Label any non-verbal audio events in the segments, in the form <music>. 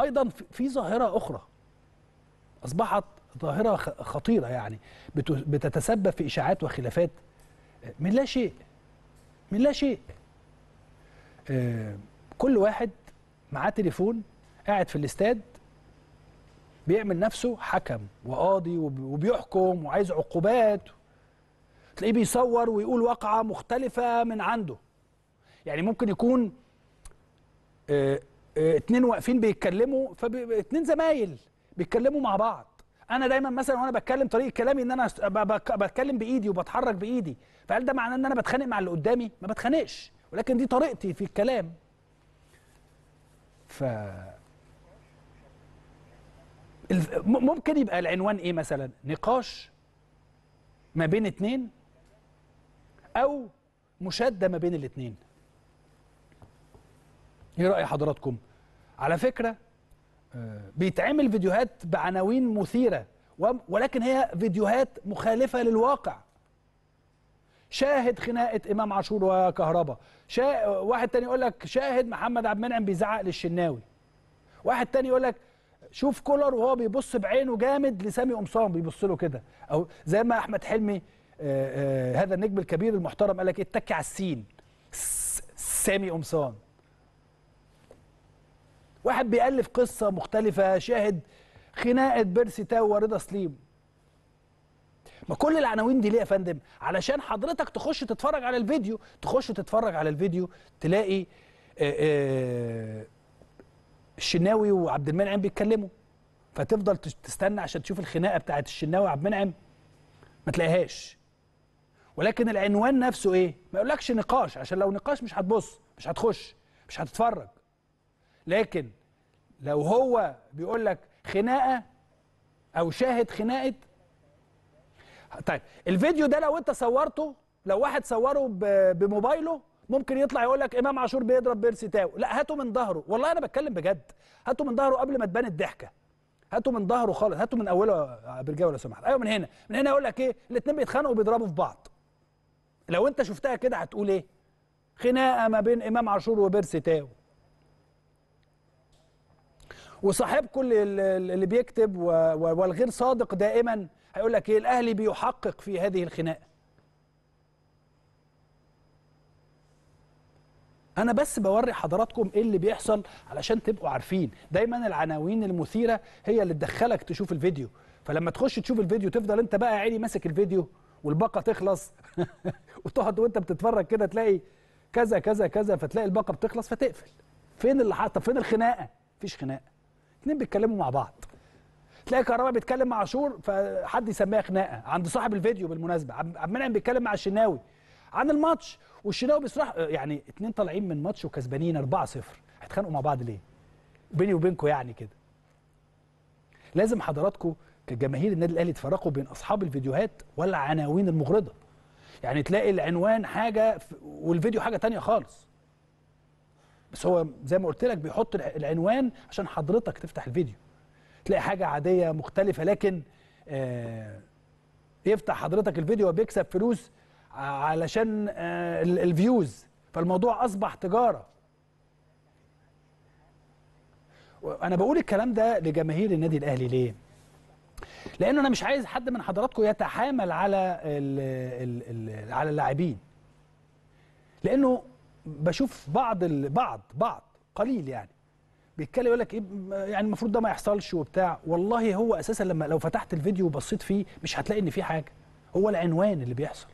ايضا في ظاهره اخرى اصبحت ظاهره خطيره يعني بتتسبب في اشاعات وخلافات من لا شيء من لا شيء آه، كل واحد معاه تليفون قاعد في الاستاد بيعمل نفسه حكم وقاضي وبيحكم وعايز عقوبات تلاقيه بيصور ويقول واقعة مختلفة من عنده يعني ممكن يكون آه، آه، اتنين واقفين بيتكلموا فاتنين زمايل بيتكلموا مع بعض انا دايما مثلا وانا بتكلم طريقه كلامي ان انا بتكلم بايدي وبتحرك بايدي فهل ده معناه ان انا بتخانق مع اللي قدامي ما بتخانقش ولكن دي طريقتي في الكلام ف ممكن يبقى العنوان ايه مثلا نقاش ما بين اتنين او مشاده ما بين الاتنين ايه راي حضراتكم على فكره آه، بيتعمل فيديوهات بعناوين مثيره ولكن هي فيديوهات مخالفه للواقع شاهد خناقه امام عاشور وكهربا شا... واحد تاني يقول لك شاهد محمد عبد المنعم بيزعق للشناوي واحد تاني يقول لك شوف كولر وهو بيبص بعينه جامد لسامي قمصان بيبص له كده او زي ما احمد حلمي آآ آه، آآ آه، هذا النجم الكبير المحترم قال لك اتكي على السين سامي قمصان واحد بيألف قصة مختلفة شاهد خناقة بيرسي تاو ورضا سليم ما كل العناوين دي ليه يا فندم علشان حضرتك تخش تتفرج على الفيديو تخش تتفرج على الفيديو تلاقي آه، آه، الشناوي وعبد المنعم بيتكلموا فتفضل تستنى عشان تشوف الخناقه بتاعت الشناوي وعبد المنعم ما تلاقيهاش ولكن العنوان نفسه ايه ما يقولكش نقاش عشان لو نقاش مش هتبص مش هتخش مش هتتفرج لكن لو هو بيقول لك خناقه او شاهد خناقه طيب الفيديو ده لو انت صورته لو واحد صوره بموبايله ممكن يطلع يقول لك امام عاشور بيضرب بيرسي تاو لا هاته من ظهره والله انا بتكلم بجد هاته من ظهره قبل ما تبان الضحكه هاته من ظهره خالص هاته من اوله يا برجاوي لو سمحت ايوه من هنا من هنا يقول لك ايه الاثنين بيتخانقوا وبيضربوا في بعض لو انت شفتها كده هتقول ايه خناقه ما بين امام عاشور وبيرسي تاو وصاحب كل اللي بيكتب والغير صادق دائما هيقول لك ايه الاهلي بيحقق في هذه الخناقه انا بس بوري حضراتكم ايه اللي بيحصل علشان تبقوا عارفين دايما العناوين المثيره هي اللي تدخلك تشوف الفيديو فلما تخش تشوف الفيديو تفضل انت بقى عيني ماسك الفيديو والباقه تخلص <laughs> وتقعد وانت بتتفرج كده تلاقي كذا كذا كذا فتلاقي الباقه بتخلص فتقفل فين اللي حاطه فين الخناقه مفيش خناقه الاثنين بيتكلموا مع بعض تلاقي كهربا بيتكلم مع عاشور فحد يسميها خناقه عند صاحب الفيديو بالمناسبه عبد المنعم بيتكلم مع الشناوي عن الماتش والشناوي بيصرح آه، يعني اتنين طالعين من ماتش وكسبانين 4-0 هيتخانقوا مع بعض ليه؟ بيني وبينكم يعني كده لازم حضراتكم كجماهير النادي الاهلي تفرقوا بين اصحاب الفيديوهات والعناوين المغرضه يعني تلاقي العنوان حاجه والفيديو حاجه تانية خالص بس هو زي ما قلت لك بيحط العنوان عشان حضرتك تفتح الفيديو تلاقي حاجه عاديه مختلفه لكن آه يفتح حضرتك الفيديو وبيكسب فلوس علشان آه الفيوز فالموضوع اصبح تجاره انا بقول الكلام ده لجماهير النادي الاهلي ليه لانه انا مش عايز حد من حضراتكم يتحامل على ال ال ال على اللاعبين لانه بشوف بعض ال... بعض بعض قليل يعني بيتكلم يقول لك ايه يعني المفروض ده ما يحصلش وبتاع والله هو اساسا لما لو فتحت الفيديو وبصيت فيه مش هتلاقي ان في حاجه هو العنوان اللي بيحصل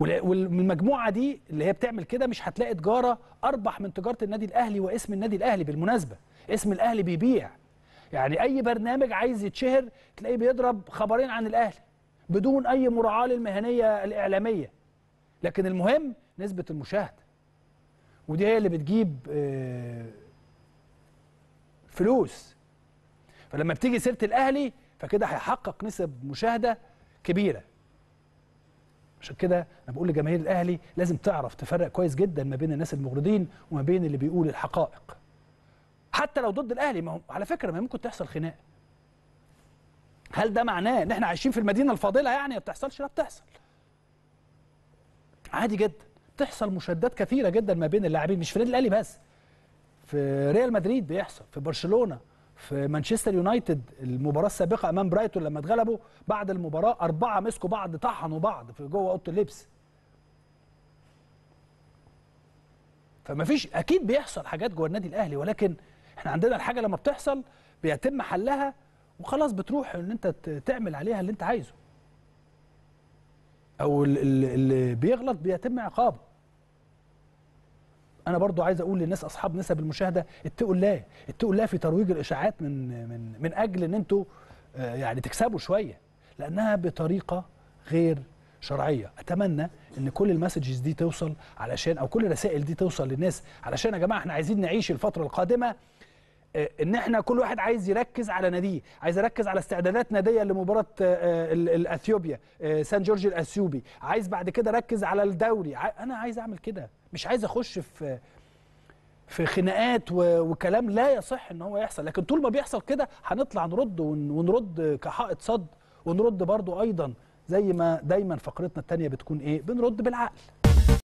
والمجموعه دي اللي هي بتعمل كده مش هتلاقي تجاره اربح من تجاره النادي الاهلي واسم النادي الاهلي بالمناسبه اسم الاهلي بيبيع يعني اي برنامج عايز يتشهر تلاقيه بيضرب خبرين عن الاهلي بدون اي مراعاه للمهنيه الاعلاميه لكن المهم نسبة المشاهدة ودي هي اللي بتجيب آه، فلوس فلما بتيجي سيرة الأهلي فكده هيحقق نسب مشاهدة كبيرة عشان كده انا بقول لجماهير الاهلي لازم تعرف تفرق كويس جدا ما بين الناس المغرضين وما بين اللي بيقول الحقائق حتى لو ضد الاهلي ما هو على فكره ما ممكن تحصل خناقه هل ده معناه ان احنا عايشين في المدينه الفاضله يعني ما بتحصلش لا بتحصل عادي جدا تحصل مشادات كثيره جدا ما بين اللاعبين مش في النادي الاهلي بس في ريال مدريد بيحصل في برشلونه في مانشستر يونايتد المباراه السابقه امام برايتون لما اتغلبوا بعد المباراه اربعه مسكوا بعض طحنوا بعض في جوه اوضه اللبس فما فيش اكيد بيحصل حاجات جوه النادي الاهلي ولكن احنا عندنا الحاجه لما بتحصل بيتم حلها وخلاص بتروح ان انت تعمل عليها اللي انت عايزه او اللي بيغلط بيتم عقابه انا برضو عايز اقول للناس اصحاب نسب المشاهده اتقوا الله اتقوا الله في ترويج الاشاعات من من من اجل ان انتوا آه، يعني تكسبوا شويه لانها بطريقه غير شرعيه اتمنى ان كل المسجز دي توصل علشان او كل الرسائل دي توصل للناس علشان يا جماعه احنا عايزين نعيش الفتره القادمه آه، ان احنا كل واحد عايز يركز على ناديه عايز يركز على استعدادات ناديه لمباراه آه، الاثيوبيا آه، سان جورج الاثيوبي عايز بعد كده ركز على الدوري انا عايز اعمل كده مش عايز اخش في في خناقات وكلام لا يصح ان هو يحصل لكن طول ما بيحصل كده هنطلع نرد ونرد كحائط صد ونرد برضو ايضا زي ما دايما فقرتنا الثانيه بتكون ايه بنرد بالعقل